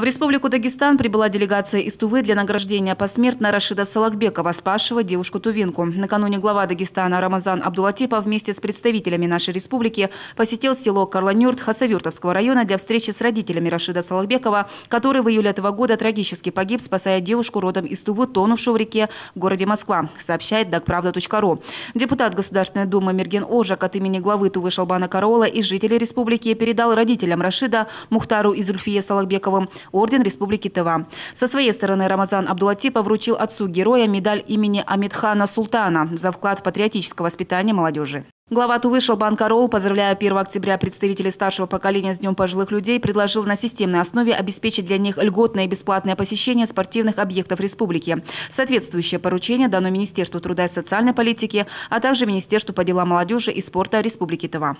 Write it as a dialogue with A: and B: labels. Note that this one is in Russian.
A: В Республику Дагестан прибыла делегация из Тувы для награждения посмертно Рашида Салакбекова, спасшего девушку-тувинку. Накануне глава Дагестана Рамазан Абдулатипа вместе с представителями нашей республики посетил село Карланюрт Хасавюртовского района для встречи с родителями Рашида Салакбекова, который в июле этого года трагически погиб, спасая девушку родом из Тувы, тонувшую в реке в городе Москва, сообщает Дагправда.ру. Депутат Государственной Думы Мерген Ожак от имени главы Тувы Шалбана Карола и жителей республики передал родителям Рашида Мухтару и Зульфие Салакбековым орден Республики Тыва. Со своей стороны Рамазан Абдулатипа вручил отцу героя медаль имени Амитхана Султана за вклад в патриотическое воспитание молодежи. Глава Тувы Шалбан Карол, поздравляя 1 октября представителей старшего поколения с Днем пожилых людей, предложил на системной основе обеспечить для них льготное и бесплатное посещение спортивных объектов республики. Соответствующее поручение дано Министерству труда и социальной политики, а также Министерству по делам молодежи и спорта Республики Тыва.